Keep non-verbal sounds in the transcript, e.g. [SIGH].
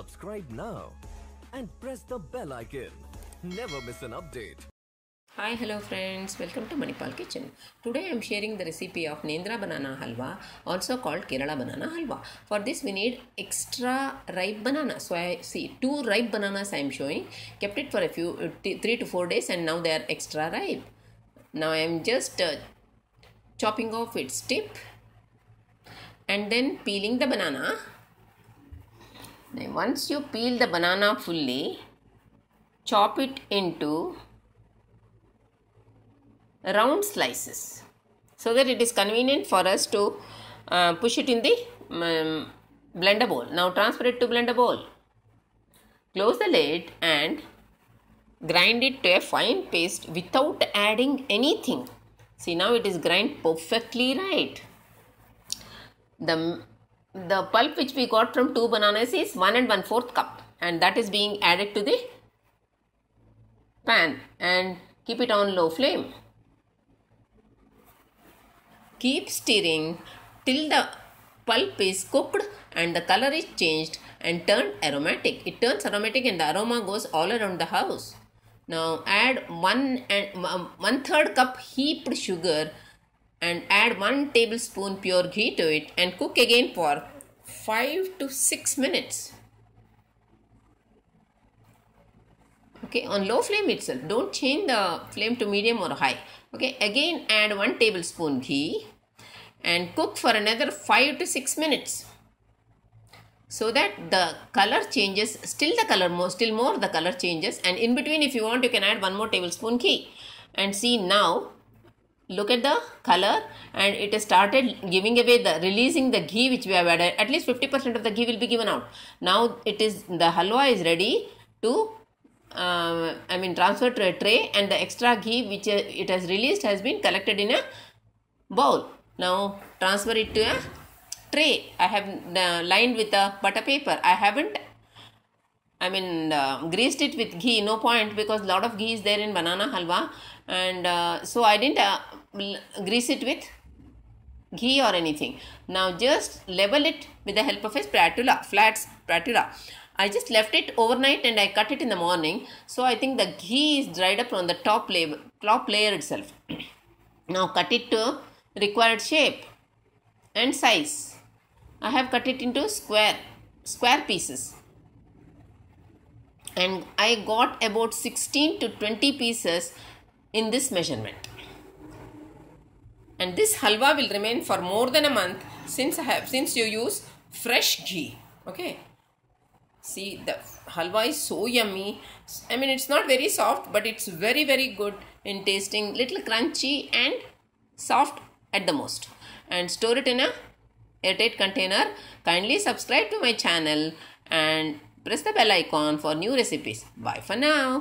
Subscribe now and press the bell icon. Never miss an update. Hi hello friends welcome to Manipal kitchen. Today I am sharing the recipe of Nendra banana halwa also called Kerala banana halwa. For this we need extra ripe banana. So I see two ripe bananas I am showing kept it for a few uh, 3 to 4 days and now they are extra ripe. Now I am just uh, chopping off its tip and then peeling the banana now, once you peel the banana fully, chop it into round slices so that it is convenient for us to uh, push it in the um, blender bowl. Now transfer it to blender bowl. Close the lid and grind it to a fine paste without adding anything. See now it is grind perfectly right. The the pulp which we got from two bananas is 1 and 1 fourth cup and that is being added to the pan and keep it on low flame. Keep stirring till the pulp is cooked and the color is changed and turned aromatic. It turns aromatic and the aroma goes all around the house. Now add 1 and um, one third cup heaped sugar and add 1 tablespoon pure ghee to it and cook again for 5 to 6 minutes. Okay, on low flame itself, don't change the flame to medium or high. Okay, again add 1 tablespoon ghee and cook for another 5 to 6 minutes so that the color changes still the color more still more the color changes and in between if you want you can add one more tablespoon ghee and see now look at the color and it started giving away the releasing the ghee which we have added at least 50% of the ghee will be given out now it is the halwa is ready to uh, I mean transfer to a tray and the extra ghee which uh, it has released has been collected in a bowl now transfer it to a tray I have uh, lined with a butter paper I haven't I mean uh, greased it with ghee no point because lot of ghee is there in banana halwa and uh, so I didn't uh, grease it with ghee or anything. Now just level it with the help of a spatula, flat spatula. I just left it overnight and I cut it in the morning. So I think the ghee is dried up on the top layer, top layer itself. [CLEARS THROAT] now cut it to required shape and size. I have cut it into square, square pieces and I got about 16 to 20 pieces in this measurement. And this halwa will remain for more than a month since I have since you use fresh ghee. Okay. See the halwa is so yummy. I mean it's not very soft but it's very very good in tasting. Little crunchy and soft at the most. And store it in a airtight container. Kindly subscribe to my channel and Press the bell icon for new recipes. Bye for now.